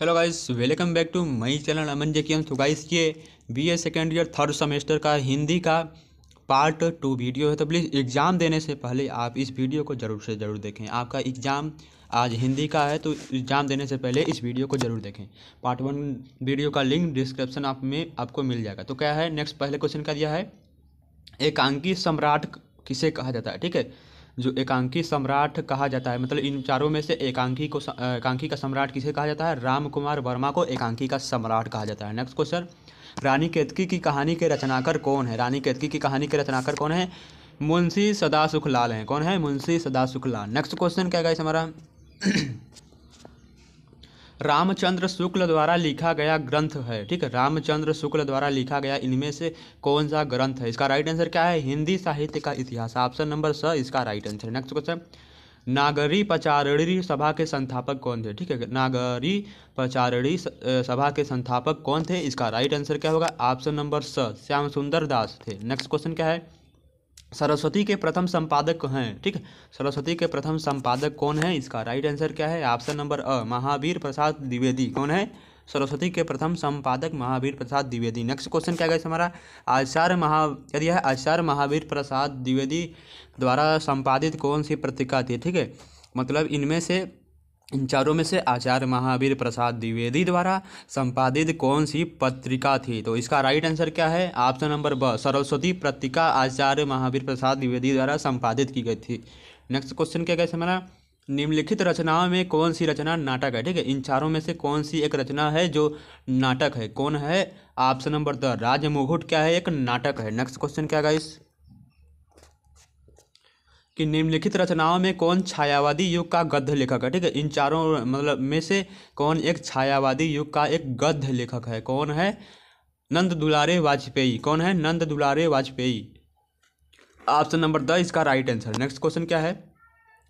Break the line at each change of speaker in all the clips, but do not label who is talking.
hello guys welcome back to my channel Aman जे तो guys ये B A second year third semester का हिंदी का पार्ट टू वीडियो है तो प्लीज़ एग्ज़ाम देने से पहले आप इस वीडियो को ज़रूर से ज़रूर देखें आपका एग्ज़ाम आज हिंदी का है तो एग्ज़ाम देने से पहले इस वीडियो को ज़रूर देखें पार्ट वन वीडियो का लिंक डिस्क्रिप्शन आप में आपको मिल जाएगा तो क्या है नेक्स्ट पहले क्वेश्चन का दिया है एकांकी सम्राट किसे कहा जाता है ठीक है जो एकांकी सम्राट कहा जाता है मतलब इन चारों में से एकांकी को एकांकी का सम्राट किसे कहा जाता है राम कुमार वर्मा को एकांकी का सम्राट कहा जाता है नेक्स्ट क्वेश्चन रानी केतकी की कहानी के रचनाकार कौन है रानी केतकी की कहानी के रचनाकार कौन है मुंशी सदा सुखलाल हैं कौन है मुंशी सदा सुखलाल नेक्स्ट क्वेश्चन क्या गाइस हमारा रामचंद्र शुक्ल द्वारा लिखा गया ग्रंथ है ठीक है रामचंद्र शुक्ल द्वारा लिखा गया इनमें से कौन सा ग्रंथ है इसका राइट आंसर क्या है हिंदी साहित्य का इतिहास ऑप्शन नंबर स इसका right answer next question Nagari Pracharini Sabha के संस्थापक कौन थे ठीक है नागरी पचारणी सभा के संस्थापक कौन थे इसका राइट आंसर क्या होगा ऑप्शन नंबर स श्याम सुंदर दास थे नेक्स्ट क्वेश्चन क्या है सरस्वती के प्रथम संपादक हैं ठीक है सरस्वती के प्रथम संपादक कौन है इसका राइट आंसर क्या है ऑप्शन नंबर अ महावीर प्रसाद द्विवेदी कौन है सरस्वती के प्रथम संपादक महावीर प्रसाद द्विवेदी नेक्स्ट क्वेश्चन क्या गया हमारा आचार्य महा यदि है आचार्य महावीर प्रसाद द्विवेदी द्वारा संपादित कौन सी पत्रिका थी ठीक है मतलब इनमें से इन चारों में से आचार्य महावीर प्रसाद द्विवेदी द्वारा संपादित कौन सी पत्रिका थी तो इसका राइट आंसर क्या है ऑप्शन नंबर ब सरस्वती पत्रिका आचार्य महावीर प्रसाद द्विवेदी द्वारा संपादित की गई थी नेक्स्ट क्वेश्चन क्या कैसे हमारा निम्नलिखित रचनाओं में कौन सी रचना नाटक है ठीक है इन चारों में से कौन सी एक रचना है जो नाटक है कौन है ऑप्शन नंबर द राज क्या है एक नाटक है नेक्स्ट क्वेश्चन क्या गाइस कि निम्नलिखित रचनाओं में कौन छायावादी युग का गद्य लेखक है ठीक है इन चारों मतलब में से कौन एक छायावादी युग का एक गद्य लेखक है कौन है नंद दुलारे वाजपेयी कौन है नंद दुलारे वाजपेयी ऑप्शन नंबर द इसका राइट आंसर नेक्स्ट क्वेश्चन क्या है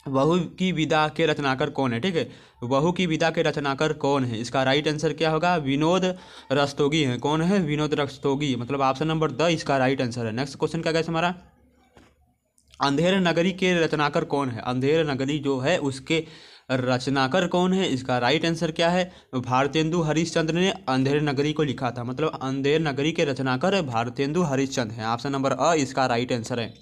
बहू की विदा के रचनाकार कौन है ठीक है बहू की विदा के रचनाकार कौन है इसका राइट आंसर क्या होगा विनोद रस्तोगी है कौन है विनोद रस्तोगी मतलब ऑप्शन नंबर द इसका राइट आंसर है नेक्स्ट क्वेश्चन क्या गया हमारा अंधेर नगरी के रचनाकार कौन है अंधेर नगरी जो है उसके रचनाकार कौन है इसका राइट आंसर क्या है भारतेंदु हरिश्चंद्र ने अंधेर नगरी को लिखा था मतलब अंधेर नगरी के रचनाकार भारतेंदु हरिश्चंद्र हैं ऑप्शन नंबर अ इसका राइट आंसर है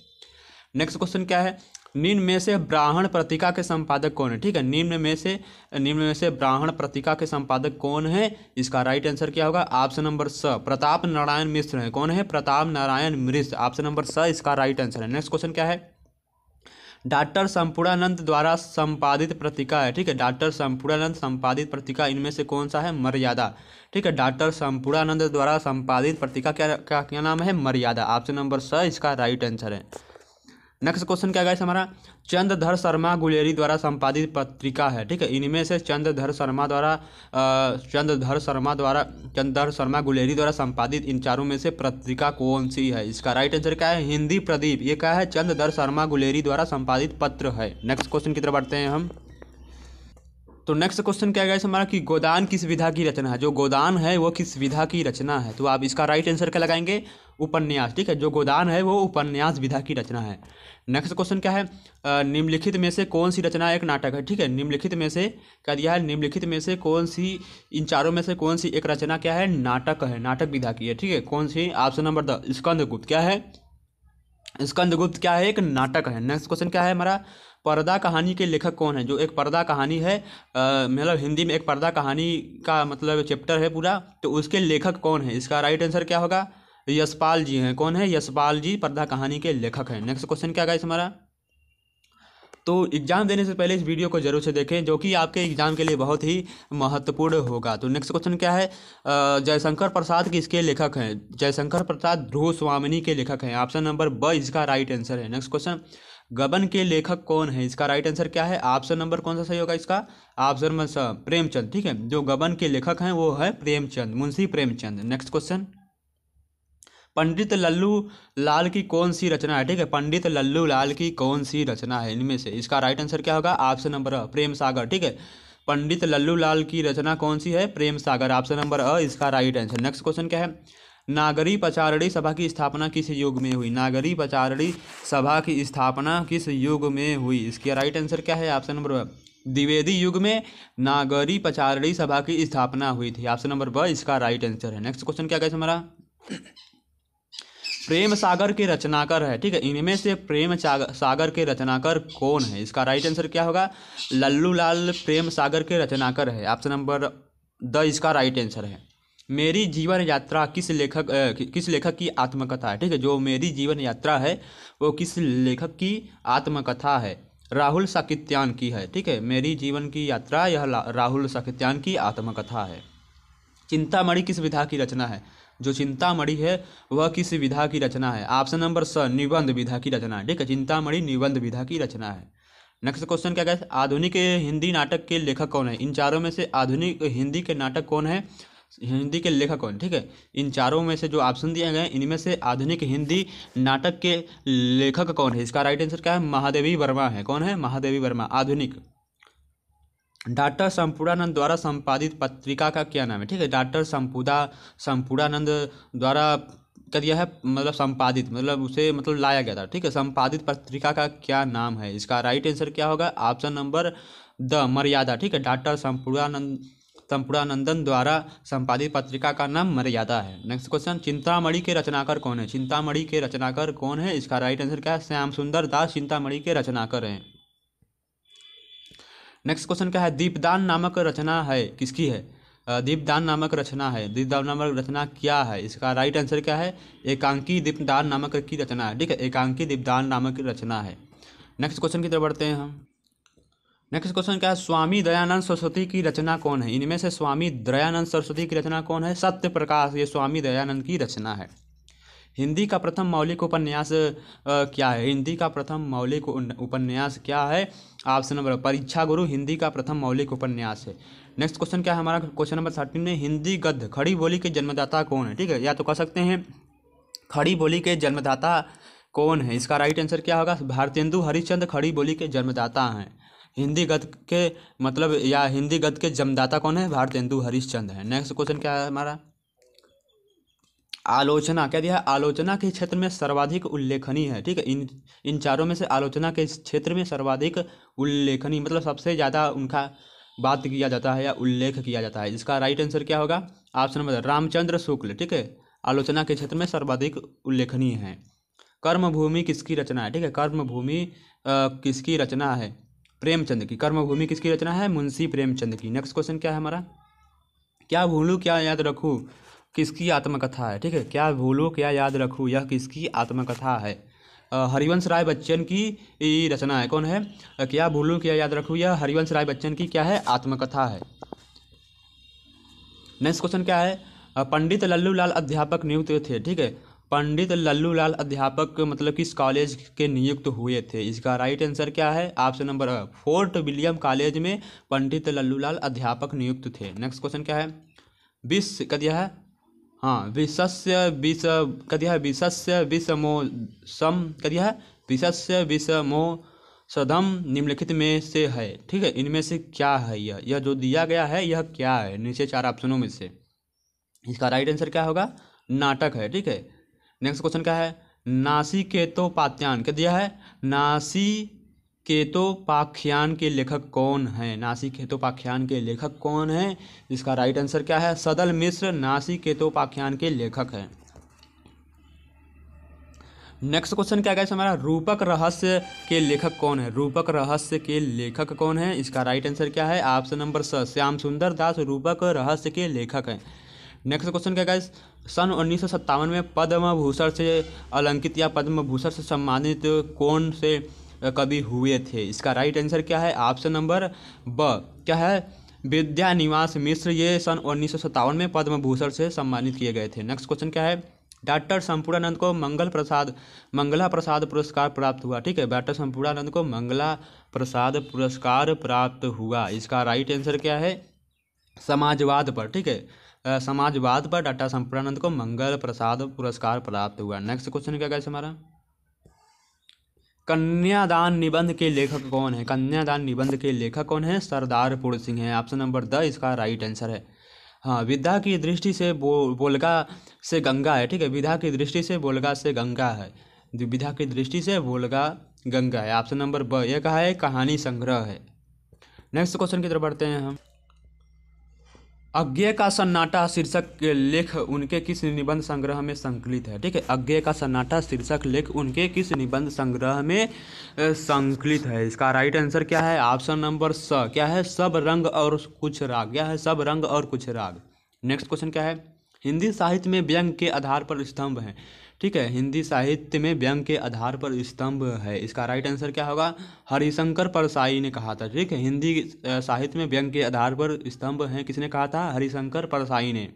नेक्स्ट क्वेश्चन क्या है निम्न में से ब्राह्मण प्रतिका के संपादक कौन है ठीक है निम्न में से निम्न में से ब्राह्मण प्रतिका के संपादक कौन है इसका राइट आंसर क्या होगा ऑप्शन नंबर स प्रताप नारायण मिश्र है कौन है प्रताप नारायण मिश्र ऑप्शन नंबर स इसका राइट आंसर है नेक्स्ट क्वेश्चन क्या है डॉक्टर संपूर्णानंद द्वारा संपादित प्रतिका है ठीक है डॉक्टर संपूर्णानंद संपादित प्रतिका इनमें से कौन सा है मर्यादा ठीक है डॉक्टर संपूर्णानंद द्वारा संपादित प्रतिका क्या क्या क्या नाम है मर्यादा ऑप्शन नंबर स इसका राइट आंसर है नेक्स्ट क्वेश्चन क्या गाइस हमारा चंद्रधर शर्मा गुलेरी द्वारा संपादित पत्रिका है ठीक है इनमें से चंद्रधर शर्मा द्वारा चंद्रधर शर्मा द्वारा चंद्रधर शर्मा गुलेरी द्वारा संपादित इन चारों में से पत्रिका कौन सी है इसका राइट आंसर क्या है हिंदी प्रदीप ये क्या है चंद्रधर शर्मा गुलेरी द्वारा संपादित पत्र है नेक्स्ट क्वेश्चन की तरफ बढ़ते हैं हम तो नेक्स्ट क्वेश्चन क्या गया हमारा कि गोदान किस विधा की रचना है जो गोदान है वो किस विधा की रचना है तो आप इसका राइट आंसर क्या लगाएंगे उपन्यास ठीक है जो गोदान है वो उपन्यास विधा की रचना है नेक्स्ट क्वेश्चन क्या है निम्नलिखित में से कौन सी रचना एक नाटक है ठीक है निम्नलिखित में से क्या दिया है निम्नलिखित में से कौन सी इन चारों में से कौन सी एक रचना क्या है नाटक है नाटक विधा की है ठीक है कौन सी ऑप्शन नंबर द स्कंदगुप्त क्या है स्कंदगुप्त क्या है एक नाटक है नेक्स्ट क्वेश्चन क्या है हमारा पर्दा कहानी के लेखक कौन है जो एक पर्दा कहानी है मतलब हिंदी में एक पर्दा कहानी का मतलब चैप्टर है पूरा तो उसके लेखक कौन है इसका राइट आंसर क्या होगा यशपाल जी हैं कौन है यशपाल जी पर्दा कहानी के लेखक हैं नेक्स्ट क्वेश्चन क्या गाइस हमारा तो एग्ज़ाम देने से पहले इस वीडियो को जरूर से देखें जो कि आपके एग्ज़ाम के लिए बहुत ही महत्वपूर्ण होगा तो नेक्स्ट क्वेश्चन क्या है जयशंकर प्रसाद किसके लेखक हैं जयशंकर प्रसाद ध्रुव स्वामिनी के लेखक हैं ऑप्शन नंबर ब इसका राइट आंसर है नेक्स्ट क्वेश्चन गबन के लेखक कौन है इसका राइट आंसर क्या है ऑप्शन नंबर कौन सा सही होगा इसका ऑप्शन नंबर प्रेमचंद ठीक है जो गबन के लेखक हैं वो है प्रेमचंद मुंशी प्रेमचंद नेक्स्ट क्वेश्चन पंडित लल्लू लाल की कौन सी रचना है ठीक है पंडित लल्लू लाल की कौन सी रचना है इनमें से इसका राइट आंसर क्या होगा ऑप्शन नंबर अ प्रेम सागर ठीक है पंडित लल्लू लाल की रचना कौन सी है प्रेम सागर ऑप्शन नंबर अ इसका राइट आंसर नेक्स्ट क्वेश्चन क्या है नागरी पचारड़ी सभा की स्थापना किस युग में हुई नागरी पचारड़ी सभा की स्थापना किस युग में हुई इसका राइट आंसर क्या है ऑप्शन नंबर वन द्विवेदी युग में नागरी पचारड़ी सभा की स्थापना हुई थी ऑप्शन नंबर ब इसका राइट आंसर है नेक्स्ट क्वेश्चन क्या कैसे हमारा प्रेम सागर के रचनाकार है ठीक है इनमें से प्रेम सागर के रचनाकार कौन है इसका राइट आंसर क्या होगा लल्लू लाल प्रेम सागर के रचनाकार है ऑप्शन नंबर द इसका राइट आंसर है मेरी जीवन यात्रा किस लेखक कि, किस लेखक की आत्मकथा है ठीक है जो मेरी जीवन यात्रा है वो किस लेखक की आत्मकथा है राहुल साकित्यान की है ठीक है मेरी जीवन की यात्रा यह राहुल साकित्यान की आत्मकथा है चिंतामणि किस विधा की रचना है जो चिंतामणि है वह किस विधा की रचना है ऑप्शन नंबर स निबंध विधा की रचना है ठीक है चिंतामणि निबंध विधा की रचना है नेक्स्ट क्वेश्चन क्या कहते आधुनिक हिंदी नाटक के लेखक कौन है इन चारों में से आधुनिक हिंदी के नाटक कौन है हिंदी के लेखक कौन ठीक है इन चारों में से जो ऑप्शन दिए गए इनमें से आधुनिक हिंदी नाटक के लेखक कौन है इसका राइट आंसर क्या है महादेवी वर्मा है कौन है महादेवी वर्मा आधुनिक डॉक्टर संपूर्णानंद द्वारा संपादित पत्रिका का क्या नाम है ठीक है डॉक्टर शंपुदा शंपूरानंद द्वारा क्या दिया है मतलब संपादित मतलब उसे मतलब लाया गया था ठीक है संपादित पत्रिका का क्या नाम है इसका राइट आंसर क्या होगा ऑप्शन नंबर द मर्यादा ठीक है डॉक्टर शंपूरानंद संपूर्णानंदन द्वारा संपादित पत्रिका का नाम मर्यादा है नेक्स्ट क्वेश्चन चिंतामणि के रचनाकार कौन है चिंतामणि के रचनाकार कौन है इसका राइट आंसर क्या है श्याम सुंदर दास चिंतामणि के रचनाकार हैं नेक्स्ट क्वेश्चन क्या है दीपदान नामक रचना है किसकी है दीपदान नामक रचना है दीपदान नामक रचना क्या है इसका राइट आंसर क्या है एकांकी दीपदान नामक की रचना है ठीक है एकांकी दीपदान नामक रचना है नेक्स्ट क्वेश्चन की तरफ बढ़ते हैं हम नेक्स्ट क्वेश्चन क्या है स्वामी दयानंद सरस्वती की रचना कौन है इनमें से स्वामी दयानंद सरस्वती की रचना कौन है सत्य प्रकाश ये स्वामी दयानंद की रचना है हिंदी का प्रथम मौलिक उपन्यास क्या है हिंदी का प्रथम मौलिक उपन्यास क्या है ऑप्शन नंबर परीक्षा गुरु हिंदी का प्रथम मौलिक उपन्यास है नेक्स्ट क्वेश्चन क्या है हमारा क्वेश्चन नंबर थर्टीन में हिंदी गद्य खड़ी बोली के जन्मदाता कौन है ठीक है या तो कह सकते हैं खड़ी बोली के जन्मदाता कौन है इसका राइट आंसर क्या होगा भारतेंदु हरिश्चंद खड़ी बोली के जन्मदाता हैं हिंदी गद के मतलब या हिंदी गद के जन्मदाता कौन है भारतेंदु हरिश्चंद है नेक्स्ट क्वेश्चन क्या है हमारा आलोचना क्या दिया है आलोचना के क्षेत्र में सर्वाधिक उल्लेखनीय है ठीक है इन इन चारों में से आलोचना के क्षेत्र में सर्वाधिक उल्लेखनीय मतलब सबसे ज़्यादा उनका बात किया जाता है या उल्लेख किया जाता है इसका राइट आंसर क्या होगा ऑप्शन नंबर रामचंद्र शुक्ल ठीक है आलोचना के क्षेत्र में सर्वाधिक उल्लेखनीय है कर्मभूमि किसकी रचना है ठीक है कर्मभूमि किसकी रचना है प्रेमचंद की कर्मभूमि किसकी रचना है मुंशी प्रेमचंद की नेक्स्ट क्वेश्चन क्या है हमारा क्या भूलूँ क्या याद रखूँ किसकी आत्मकथा है ठीक है क्या भूलो क्या याद रखो यह किसकी आत्मकथा है हरिवंश राय बच्चन की रचना है कौन है क्या भूलो क्या याद रखो यह हरिवंश राय बच्चन की क्या है आत्मकथा है नेक्स्ट क्वेश्चन क्या है पंडित लल्लू लाल अध्यापक नियुक्त थे ठीक है पंडित लल्लू लाल अध्यापक मतलब किस कॉलेज के नियुक्त हुए थे इसका राइट आंसर क्या है option number Fort William College में पंडित लल्लू लाल अध्यापक नियुक्त थे नेक्स्ट क्वेश्चन क्या है बीस का दिया है हाँ विषस्य विष कदिया विषस्य विषमो सम कदिया विषस्य विषमो सदम निम्नलिखित में से है ठीक है इनमें से क्या है यह यह जो दिया गया है यह क्या है नीचे चार ऑप्शनों में से इसका राइट आंसर क्या होगा नाटक है ठीक है नेक्स्ट क्वेश्चन क्या है नासी के तो पात्यान क्या दिया है नासी केतोपाख्यान के लेखक कौन हैं नासी केतोपाख्यान के लेखक कौन हैं इसका राइट आंसर क्या है सदल मिश्र नासी केतोपाख्यान के लेखक हैं नेक्स्ट क्वेश्चन क्या गया हमारा रूपक रहस्य के लेखक कौन है रूपक रहस्य के लेखक कौन है इसका राइट आंसर क्या है ऑप्शन नंबर स श्याम सुंदर दास रूपक रहस्य के लेखक हैं नेक्स्ट क्वेश्चन क्या गाइस सन उन्नीस में पद्म भूषण से अलंकित या पद्म भूषण से सम्मानित कौन से कभी हुए थे इसका राइट आंसर क्या है ऑप्शन नंबर ब क्या है विद्या निवास मिश्र ये सन उन्नीस में पद्म भूषण से सम्मानित किए गए थे नेक्स्ट क्वेश्चन क्या है डॉक्टर संपूर्णानंद को मंगल प्रसाद मंगला प्रसाद पुरस्कार प्राप्त हुआ ठीक है डॉक्टर संपूर्णानंद को मंगला प्रसाद पुरस्कार प्राप्त हुआ इसका राइट आंसर क्या है समाजवाद पर ठीक है समाजवाद पर डॉक्टर संपूर्णानंद को मंगल प्रसाद पुरस्कार प्राप्त हुआ नेक्स्ट क्वेश्चन क्या कैसे हमारा कन्यादान निबंध के लेखक कौन है कन्यादान निबंध के लेखक कौन है सरदार पुर सिंह है ऑप्शन नंबर द इसका राइट आंसर है हाँ विद्या की दृष्टि से बो बोलगा से गंगा है ठीक है विधा की दृष्टि से बोलगा से गंगा है विधा की दृष्टि से बोलगा गंगा है ऑप्शन नंबर ब यह कहा है कहानी संग्रह है नेक्स्ट क्वेश्चन की तरफ बढ़ते हैं हम अज्ञे का सन्नाटा शीर्षक लेख उनके किस निबंध संग्रह में संकलित है ठीक है अज्ञे का सन्नाटा शीर्षक लेख उनके किस निबंध संग्रह में संकलित है इसका राइट आंसर क्या है ऑप्शन नंबर स क्या है सब रंग और कुछ राग क्या है सब रंग और कुछ राग नेक्स्ट क्वेश्चन क्या है हिंदी साहित्य में व्यंग के आधार पर स्तंभ हैं ठीक है हिंदी साहित्य में व्यंग के आधार पर स्तंभ है इसका राइट आंसर क्या होगा हरिशंकर परसाई ने कहा था ठीक है हिंदी साहित्य में व्यंग के आधार पर स्तंभ हैं किसने कहा था हरिशंकर परसाई ने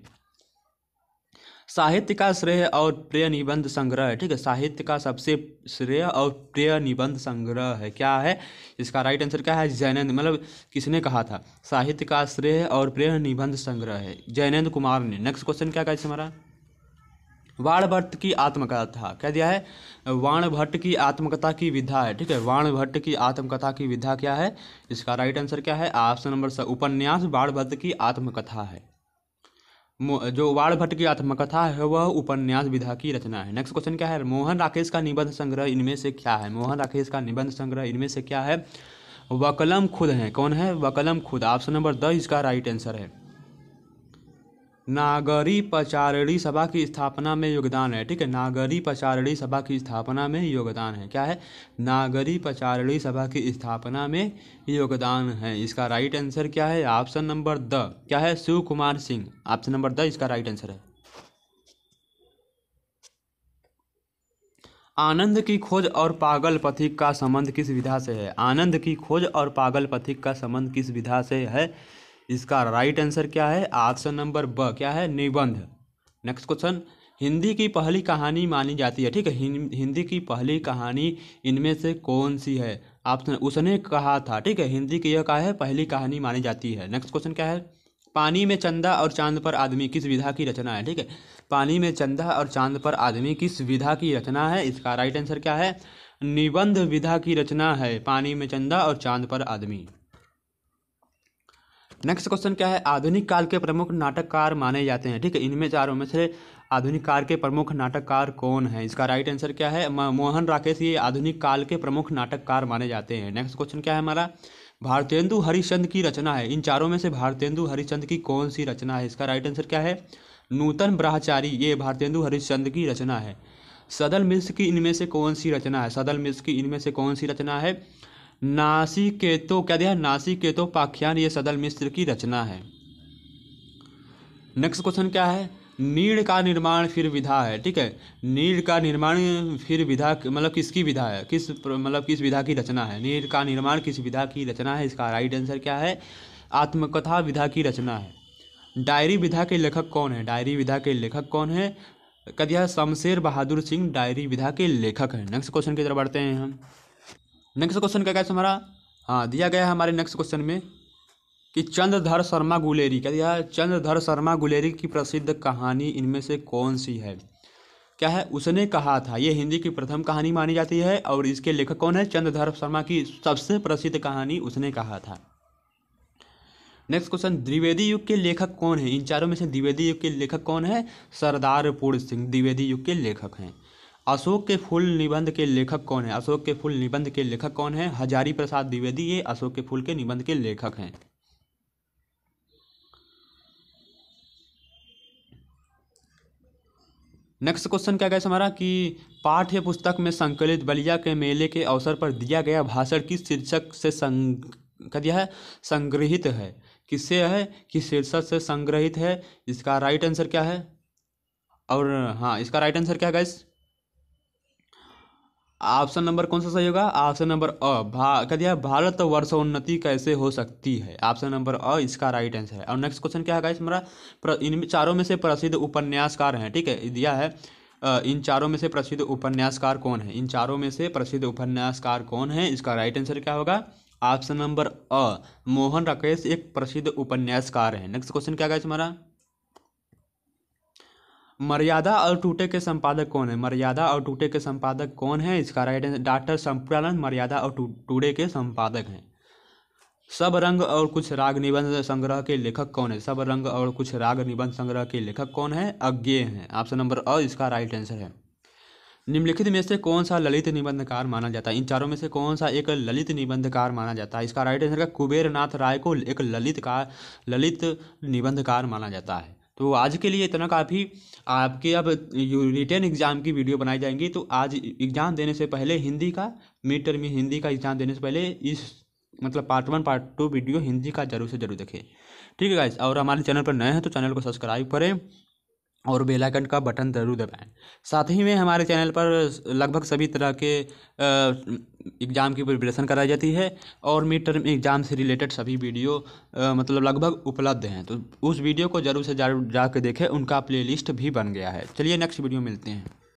साहित्य का श्रेय और प्रिय निबंध संग्रह है ठीक है साहित्य का सबसे श्रेय और प्रिय निबंध संग्रह है क्या है इसका राइट आंसर क्या है जैनेन्द्र मतलब किसने कहा था साहित्य का श्रेय और प्रिय निबंध संग्रह है जैनेन्द्र कुमार ने नेक्स्ट क्वेश्चन क्या कहा हमारा भट्ट की आत्मकथा क्या दिया है वाण भट्ट की आत्मकथा की विधा है ठीक है वाण भट्ट की आत्मकथा की विधा क्या है इसका राइट आंसर क्या है ऑप्शन नंबर उपन्यास भट्ट की आत्मकथा है जो वाड़ भट्ट की आत्मकथा है वह उपन्यास विधा की रचना है नेक्स्ट क्वेश्चन क्या है मोहन राकेश का निबंध संग्रह इनमें से क्या है मोहन राकेश का निबंध संग्रह इनमें से क्या है वकलम खुद हैं कौन है वकलम खुद ऑप्शन नंबर द इसका राइट आंसर है नागरी पचारणी सभा की स्थापना में योगदान है ठीक है नागरी पचारणी सभा की स्थापना में योगदान है क्या है नागरी पचारणी सभा की स्थापना में योगदान है इसका राइट आंसर क्या है ऑप्शन नंबर द क्या है शिव कुमार सिंह ऑप्शन नंबर द इसका राइट आंसर है आनंद की खोज और पागल पथिक का संबंध किस विधा से है आनंद की खोज और पागल पथिक का संबंध किस विधा से है इसका राइट आंसर क्या है ऑप्शन नंबर ब क्या है निबंध नेक्स्ट क्वेश्चन हिंदी की पहली कहानी मानी जाती है ठीक है हिंदी की पहली कहानी इनमें से कौन सी है ऑप्शन उसने कहा था ठीक है हिंदी की यह कहा है पहली कहानी मानी जाती है नेक्स्ट क्वेश्चन क्या है पानी में चंदा और चांद पर आदमी किस विधा की रचना है ठीक है पानी में चंदा और चांद पर आदमी किस विधा की रचना है इसका राइट आंसर क्या है निबंध विधा की रचना है पानी में चंदा और चांद पर आदमी नेक्स्ट क्वेश्चन क्या है आधुनिक काल के प्रमुख नाटककार माने जाते हैं ठीक है इनमें चारों में से आधुनिक काल के प्रमुख नाटककार कौन है इसका राइट आंसर क्या है मोहन राकेश ये आधुनिक काल के प्रमुख नाटककार माने जाते हैं नेक्स्ट क्वेश्चन क्या है हमारा भारतेंदु हरिश्चंद की रचना है इन चारों में से भारतेंदु हरिश्चंद की कौन सी रचना है इसका राइट आंसर क्या है नूतन ब्रह्मचारी ये भारतेंदु हरिश्चंद की रचना है सदल मिश्र की इनमें से कौन सी रचना है सदल मिश्र की इनमें से कौन सी रचना है नासिकेतो क्या दिया नासिकेतो पाख्यान ये सदल मिश्र की रचना है नेक्स्ट क्वेश्चन क्या है नीड़ का निर्माण फिर विधा है ठीक है नीड़ का निर्माण फिर विधा मतलब किसकी विधा है किस मतलब किस विधा की रचना है नीड़ का निर्माण किस विधा की रचना है इसका राइट आंसर क्या है आत्मकथा विधा की रचना है डायरी विधा के लेखक कौन है डायरी विधा के लेखक कौन है कदिया शमशेर बहादुर सिंह डायरी विधा के लेखक हैं नेक्स्ट क्वेश्चन की तरफ बढ़ते हैं हम नेक्स्ट क्वेश्चन क्या गया हमारा हाँ दिया गया है हमारे नेक्स्ट क्वेश्चन में कि चंद्रधर शर्मा गुलेरी क्या दिया चंद्रधर शर्मा गुलेरी की प्रसिद्ध कहानी इनमें से कौन सी है क्या है उसने कहा था ये हिंदी की प्रथम कहानी मानी जाती है और इसके लेखक कौन है चंद्रधर शर्मा की सबसे प्रसिद्ध कहानी उसने कहा था नेक्स्ट क्वेश्चन द्विवेदी युग के लेखक कौन है इन चारों में से द्विवेदी युग के लेखक कौन है सरदार पूर्ण सिंह द्विवेदी युग के लेखक हैं अशोक के फूल निबंध के लेखक कौन है अशोक के फूल निबंध के लेखक कौन है हजारी प्रसाद द्विवेदी ये अशोक के फूल के निबंध के लेखक हैं नेक्स्ट क्वेश्चन क्या गया हमारा कि पाठ्य पुस्तक में संकलित बलिया के मेले के अवसर पर दिया गया भाषण किस शीर्षक से सं दिया है संग्रहित है किससे है किस शीर्षक से संग्रहित है इसका राइट आंसर क्या है और हाँ इसका राइट आंसर क्या गैस ऑप्शन नंबर कौन सा सही होगा ऑप्शन नंबर अ भा कह दिया भारत वर्ष उन्नति कैसे हो सकती है ऑप्शन नंबर अ इसका राइट आंसर है और नेक्स्ट क्वेश्चन क्या है हमारा इनमें चारों में से प्रसिद्ध उपन्यासकार हैं ठीक है दिया है इन चारों में से प्रसिद्ध उपन्यासकार कौन है इन चारों में से प्रसिद्ध उपन्यासकार कौन है इसका राइट आंसर क्या होगा ऑप्शन नंबर अ मोहन राकेश एक प्रसिद्ध उपन्यासकार है नेक्स्ट क्वेश्चन क्या है हमारा मर्यादा और टूटे के संपादक कौन है मर्यादा और टूटे के संपादक कौन है इसका राइट आंसर डॉक्टर संपूर्णानंद मर्यादा और टूटे के संपादक हैं सब रंग और कुछ राग निबंध संग्रह के लेखक कौन है सब रंग और कुछ राग निबंध संग्रह के लेखक कौन है अज्ञे हैं ऑप्शन नंबर अ इसका राइट आंसर है निम्नलिखित में से कौन सा ललित निबंधकार माना जाता है इन चारों में से कौन सा एक ललित निबंधकार माना जाता है इसका राइट आंसर कुबेर कुबेरनाथ राय को एक ललित का ललित निबंधकार माना जाता है तो आज के लिए इतना काफ़ी आपके अब रिटर्न एग्ज़ाम की वीडियो बनाई जाएंगी तो आज एग्ज़ाम देने से पहले हिंदी का मिड टर्म हिंदी का एग्ज़ाम देने से पहले इस मतलब part one part two video Hindi का जरूर से जरूर देखें ठीक है गाइस और हमारे चैनल पर नए हैं तो चैनल को सब्सक्राइब करें और बेल आइकन का बटन ज़रूर दबाएं साथ ही में हमारे चैनल पर लगभग सभी तरह के एग्ज़ाम की प्रिपरेशन कराई जाती है और मिड टर्म एग्ज़ाम से रिलेटेड सभी वीडियो आ, मतलब लगभग उपलब्ध हैं तो उस वीडियो को ज़रूर से ज़रूर जाकर देखें उनका प्लेलिस्ट भी बन गया है चलिए नेक्स्ट वीडियो मिलते हैं